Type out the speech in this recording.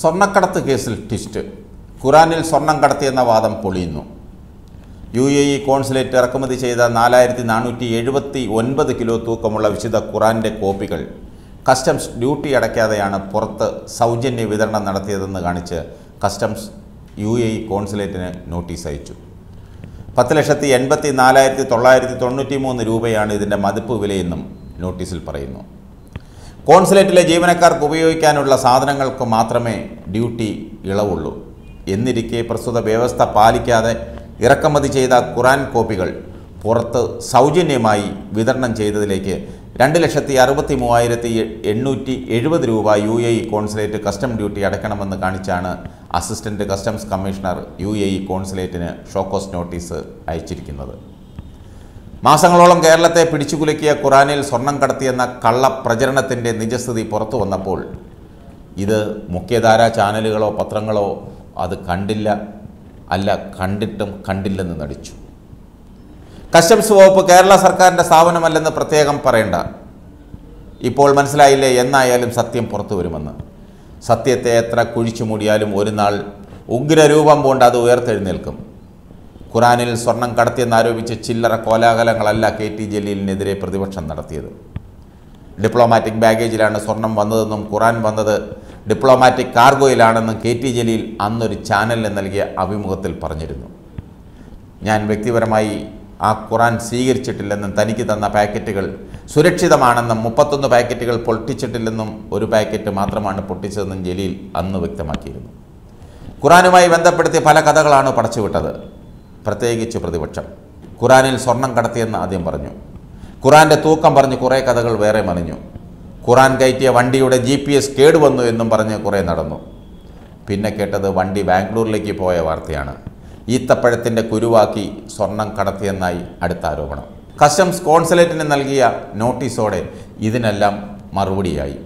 സ്വർണ്ണക്കടത്ത് കേസിൽ ട്വിസ്റ്റ് ഖുറാനിൽ സ്വർണം കടത്തിയെന്ന വാദം പൊളിയുന്നു യു എ ഇ കോൺസുലേറ്റ് ഇറക്കുമതി ചെയ്ത നാലായിരത്തി നാനൂറ്റി എഴുപത്തി ഒൻപത് കിലോ തൂക്കമുള്ള വിശുദ്ധ ഖുറാൻ്റെ കോപ്പികൾ കസ്റ്റംസ് ഡ്യൂട്ടി അടയ്ക്കാതെയാണ് പുറത്ത് സൗജന്യ വിതരണം നടത്തിയതെന്ന് കാണിച്ച് കസ്റ്റംസ് യു എ ഇ കോൺസുലേറ്റിന് നോട്ടീസ് അയച്ചു പത്ത് ലക്ഷത്തി എൺപത്തി നാലായിരത്തി തൊള്ളായിരത്തി തൊണ്ണൂറ്റി മൂന്ന് രൂപയാണ് ഇതിൻ്റെ മതിപ്പ് വിലയെന്നും നോട്ടീസിൽ പറയുന്നു കോൺസുലേറ്റിലെ ജീവനക്കാർക്ക് ഉപയോഗിക്കാനുള്ള സാധനങ്ങൾക്ക് മാത്രമേ ഡ്യൂട്ടി ഇളവുള്ളൂ എന്നിരിക്കെ പ്രസ്തുത വ്യവസ്ഥ പാലിക്കാതെ ഇറക്കുമതി ചെയ്ത ഖുറാൻ കോപ്പികൾ പുറത്ത് സൗജന്യമായി വിതരണം ചെയ്തതിലേക്ക് രണ്ട് ലക്ഷത്തി അറുപത്തി മൂവായിരത്തി എണ്ണൂറ്റി എഴുപത് രൂപ U A E consulate custom duty അടയ്ക്കണമെന്ന് കാണിച്ചാണ് assistant customs commissioner U A E കോൺസുലേറ്റിന് ഷോക്കോസ് നോട്ടീസ് അയച്ചിരിക്കുന്നത് മാസങ്ങളോളം കേരളത്തെ പിടിച്ചുകുലുക്കിയ ഖുറാനിൽ സ്വർണം കടത്തിയെന്ന കള്ളപ്രചരണത്തിൻ്റെ നിജസ്ഥിതി പുറത്തു വന്നപ്പോൾ ഇത് മുഖ്യധാരാ ചാനലുകളോ പത്രങ്ങളോ അത് കണ്ടില്ല അല്ല കണ്ടിട്ടും കണ്ടില്ലെന്ന് നടിച്ചു കസ്റ്റംസ് വകുപ്പ് കേരള സർക്കാരിൻ്റെ സ്ഥാപനമല്ലെന്ന് പ്രത്യേകം പറയണ്ട ഇപ്പോൾ മനസ്സിലായില്ലേ എന്നായാലും സത്യം പുറത്തു വരുമെന്ന് സത്യത്തെ എത്ര കുഴിച്ചു മൂടിയാലും ഒരു നാൾ ഉഗ്രരൂപം കൊണ്ട് അത് ഉയർത്തെഴുന്നേൽക്കും ഖുറാനിൽ സ്വർണം കടത്തിയെന്നാരോപിച്ച് ചില്ലറ കോലാഹലങ്ങളല്ല കെ ടി ജലീലിനെതിരെ പ്രതിപക്ഷം നടത്തിയത് ഡിപ്ലോമാറ്റിക് ബാഗേജിലാണ് സ്വർണം വന്നതെന്നും ഖുറാൻ വന്നത് ഡിപ്ലോമാറ്റിക് കാർഗോയിലാണെന്നും കെ ടി ജലീൽ അന്നൊരു ചാനലിന് നൽകിയ അഭിമുഖത്തിൽ പറഞ്ഞിരുന്നു ഞാൻ വ്യക്തിപരമായി ആ ഖുറാൻ സ്വീകരിച്ചിട്ടില്ലെന്നും തനിക്ക് തന്ന പാക്കറ്റുകൾ സുരക്ഷിതമാണെന്നും മുപ്പത്തൊന്ന് പാക്കറ്റുകൾ പൊട്ടിച്ചിട്ടില്ലെന്നും ഒരു പാക്കറ്റ് മാത്രമാണ് പൊട്ടിച്ചതെന്നും ജലീൽ അന്ന് വ്യക്തമാക്കിയിരുന്നു ഖുറാനുമായി ബന്ധപ്പെടുത്തി പല കഥകളാണ് പടച്ചുവിട്ടത് പ്രത്യേകിച്ച് പ്രതിപക്ഷം ഖുറാനിൽ സ്വർണം കടത്തിയെന്ന് ആദ്യം പറഞ്ഞു ഖുറാൻ്റെ തൂക്കം പറഞ്ഞ് കുറേ കഥകൾ വേറെ മറിഞ്ഞു ഖുറാൻ കയറ്റിയ വണ്ടിയുടെ ജി പി എസ് കേടുവന്നു എന്നും പറഞ്ഞ് കുറേ നടന്നു പിന്നെ കേട്ടത് വണ്ടി ബാംഗ്ലൂരിലേക്ക് പോയ വാർത്തയാണ് ഈത്തപ്പഴത്തിൻ്റെ കുരുവാക്കി സ്വർണം കടത്തിയെന്നായി അടുത്ത ആരോപണം കസ്റ്റംസ് കോൺസുലേറ്റിന് നൽകിയ നോട്ടീസോടെ ഇതിനെല്ലാം മറുപടിയായി